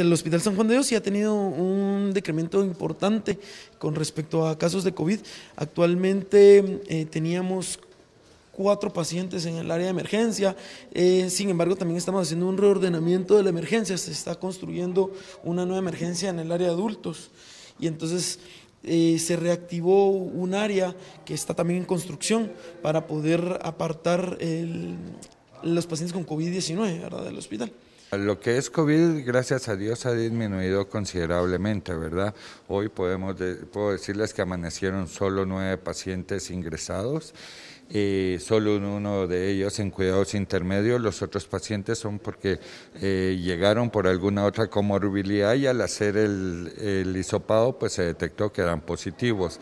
El Hospital San Juan de Dios sí ha tenido un decremento importante con respecto a casos de COVID. Actualmente eh, teníamos cuatro pacientes en el área de emergencia. Eh, sin embargo, también estamos haciendo un reordenamiento de la emergencia. Se está construyendo una nueva emergencia en el área de adultos. Y entonces eh, se reactivó un área que está también en construcción para poder apartar el los pacientes con COVID-19, ¿verdad? Del hospital. Lo que es COVID, gracias a Dios, ha disminuido considerablemente, ¿verdad? Hoy podemos puedo decirles que amanecieron solo nueve pacientes ingresados, y solo uno de ellos en cuidados intermedios, los otros pacientes son porque eh, llegaron por alguna otra comorbilidad y al hacer el, el hisopado, pues se detectó que eran positivos.